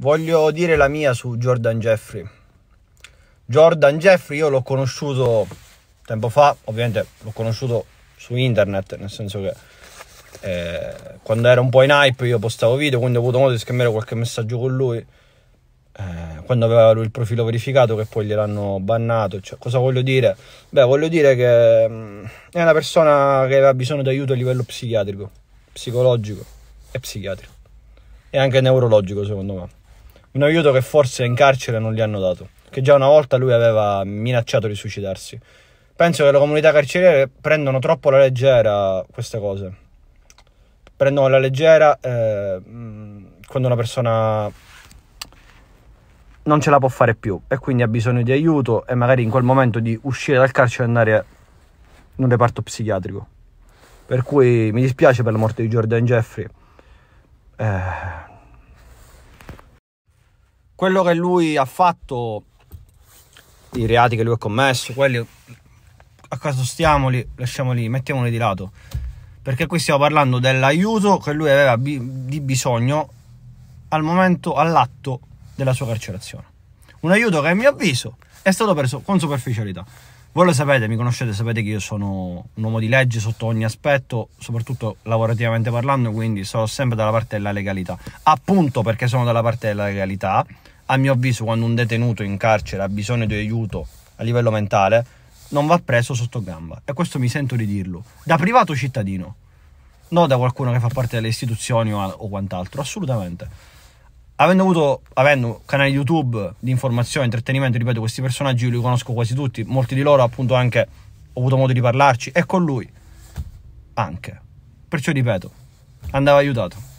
Voglio dire la mia su Jordan Jeffrey. Jordan Jeffrey io l'ho conosciuto tempo fa, ovviamente l'ho conosciuto su internet, nel senso che eh, quando era un po' in hype io postavo video, quindi ho avuto modo di scambiare qualche messaggio con lui. Eh, quando aveva lui il profilo verificato che poi gliel'hanno bannato, cioè, cosa voglio dire? Beh, voglio dire che mh, mm, è una persona che aveva bisogno di aiuto a livello psichiatrico, psicologico e psichiatrico e anche neurologico, secondo me. Un aiuto che forse in carcere non gli hanno dato, che già una volta lui aveva minacciato di suicidarsi. Penso che le comunità carceriere prendono troppo alla leggera queste cose. Prendono alla leggera eh, mm, quando una persona non ce la può fare più e quindi ha bisogno di aiuto e magari in quel momento di uscire dal carcere e andare in un reparto psichiatrico. Per cui mi dispiace per la morte di Jordan Jeffrey. Eh, quello che lui ha fatto, i reati che lui ha commesso, quelli accostiamoli, lasciamoli, mettiamoli di lato. Perché qui stiamo parlando dell'aiuto che lui aveva bi- di bisogno al momento, all'atto della sua carcerazione. Un aiuto che a mio avviso è stato preso con superficialità. Voi lo sapete, mi conoscete, sapete che io sono un uomo di legge sotto ogni aspetto, soprattutto lavorativamente parlando, quindi sono sempre dalla parte della legalità. Appunto perché sono dalla parte della legalità, a mio avviso quando un detenuto in carcere ha bisogno di aiuto a livello mentale, non va preso sotto gamba. E questo mi sento di dirlo, da privato cittadino, non da qualcuno che fa parte delle istituzioni o, o quant'altro, assolutamente avendo avuto avendo canali YouTube di informazione, intrattenimento, ripeto, questi personaggi io li conosco quasi tutti, molti di loro appunto anche ho avuto modo di parlarci e con lui anche. Perciò ripeto, andava aiutato.